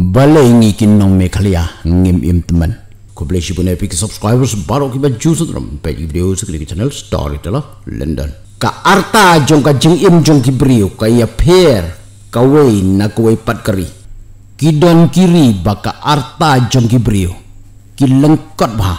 bale ingi kin nong me khalia ah, ngim im teman ko bale shi bune pik subscribers baro ki ba juice drum pe video se klik channel story tela london ka arta jong ka jing im jong ki brio ka ya pair ka wei na ko wei pat kari kidon kiri baka arta jong ki brio ki lengkot bah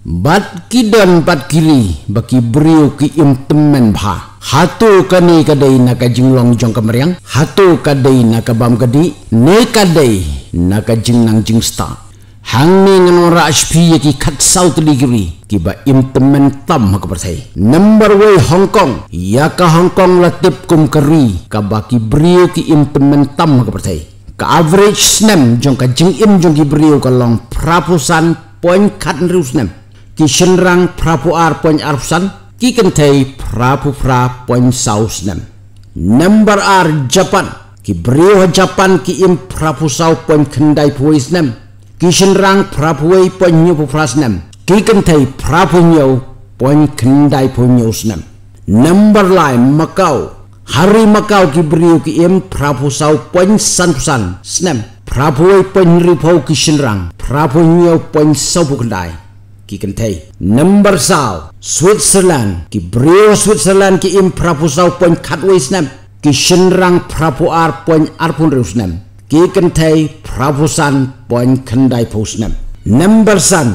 bat kidan pat kiri baki brio ki imtemen bha hatu kani kadai na ka jinglong jong kemeriang hatu kadai na ka bam kadi ne kadai na ka jingnang jingsta hang ni ngan ora ashpi ki khat south degree ki ba imtemen tam ha kepersai number 1 hong kong ya ka hong kong latip kum keri, ka baki brio ki imtemen tam ha kepersai ka average snem jong ka jing im jong ki brio ka long prapusan point khat ri Kishinrang Prabu Arpoin Arpsan Kikentei Prabu Pra Poin Sausnem Number R Japan Ki Brio Japan Ki Im Prabu Sau Poin Kendai Puisnem Kishinrang Prabu Wei Poin Nyopu Prasnem Kikentei Prabu Nyo Poin Kendai Punyosnem Number Line Macau Hari Macau Ki Brio Ki Im Prabu Sau Poin San San Snem Prabu Wei Poin Ripau Kishinrang Prabu Nyo Poin Sau Pukendai ki kentei number sal switzerland ki brio switzerland ki im prapu sau poin katwis nem ki shenrang prapu ar poin ar pun rus nem ki kentei prapu san poin kendai pus nem number san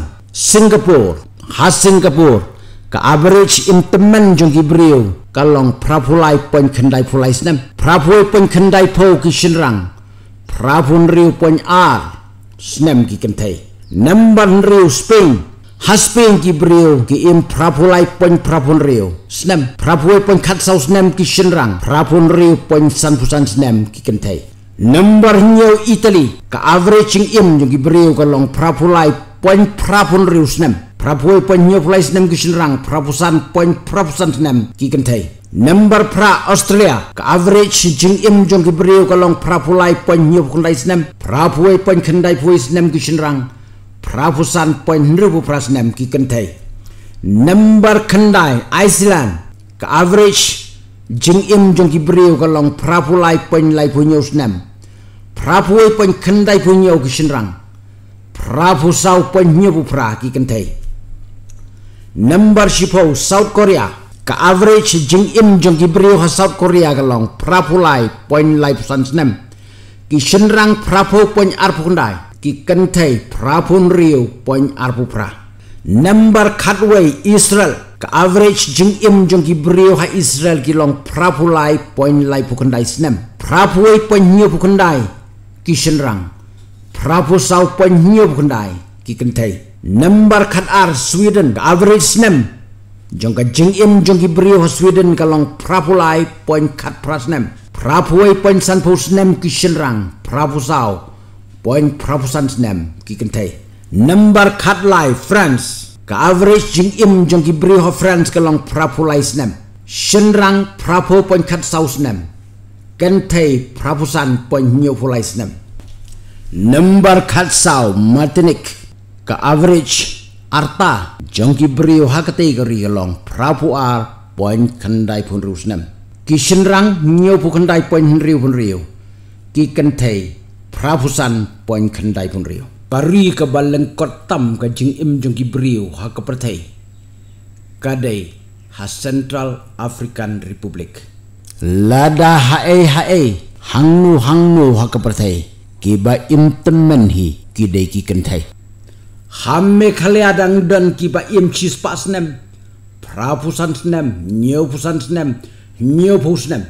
singapore ha singapore ka average intemen jong ki brio kalong prapu lai poin kendai pulai nem prapu poin kendai pau ki shenrang prapu riu poin ar snem ki kentei number riu spain Haspeng ki brio ki im prapulai pon prapun rio. Snem prapue pon kat saus snem ki shenrang. Prapun rio pon san pusan snem ki kentai. Number nyo Italy ka averaging im yung ki brio ka long prapulai pon prapun rio snem. Prapue pon nyo pulai snem ki shenrang. Prapusan pon prapusan snem ki kentai. Number pra Australia ka average jing im jong ki brio ka long prapulai pon nyo pulai snem. Prapue pon kendai pui snem ki shenrang rafusan poin ribu pras nem kikan thai. Number kendai Iceland ke average jing im jong ki beri ke long prapu lai poin lai punya usnem. Prapu lai poin kendai punya uki sinrang. Prapu sau poin nyebu pra kikan thai. Number shipo South Korea ke average jing im jong ki beri ke South Korea ke long prapu lai poin lai pusan senem. Kisenrang prapu poin arpu kendai ki kan thai phrapun riu point arpu phra number khat way israel ka average jing im jong ki brio ha israel ki long phrapu lai point lai pukun dai snem phrapu way point nyu pukun dai ki shin rang phrapu sau point nyu pukun dai ki kan thai number khat ar sweden ka average snem jong ka jing im jong ki brio ha sweden ka long phrapu lai point khat phrasnem phrapu way point san phu snem ki shin rang phrapu sau point proportions nem ki kan thai number cut life friends ka average jing im jong ki bri ho friends ka long propolis nem shin rang propo point cut saus nem kan thai proportion point new polis nem number cut saus matinik ka average arta jong ki bri ho ka te gari ka long propo ar point kan dai pun rus nem ki shin rang new pu kan dai point riu pun riu ki kan thai prahusan poin kendai pun Rio. Bari ke baleng kotam ke jing im jong kibriu ha ke pertai. Kadai ha Central African Republic. Lada ha ei ha ei hangnu hangnu ha ke pertai. Kiba im temen hi kidai ki kentai. Hamme khale adang dan kiba im chis pas nem. Prahusan nem, nyau pusan nem, nyau pus nem.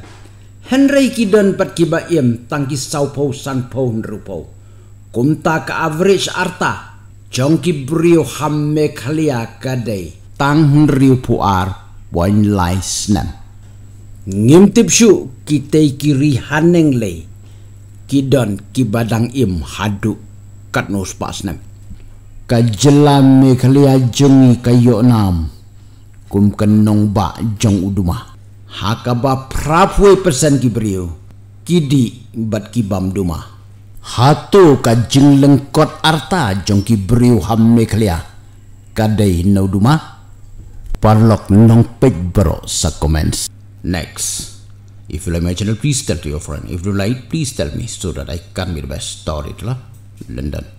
Henry kidan pat kiba iem tangki saupo san pohon rupo. Kunta ka average arta, jongki brio hamme kalia kadei tang henry puar wan lai senam. Ngimtip syu kita kiri haneng lei, kidan kibadang im hadu kat nos pas nam. Kajelam me kalia jongi kayo nam, kum kenong ba jong uduma hakaba prapwe pesan ki brio kidi bat ki bam duma hato ka jing lengkot arta jong ki brio ham me khlia kadai no duma parlok nong pek bro sa comments next if you like my channel please tell to your friend if you like please tell me so that i can be the best story to london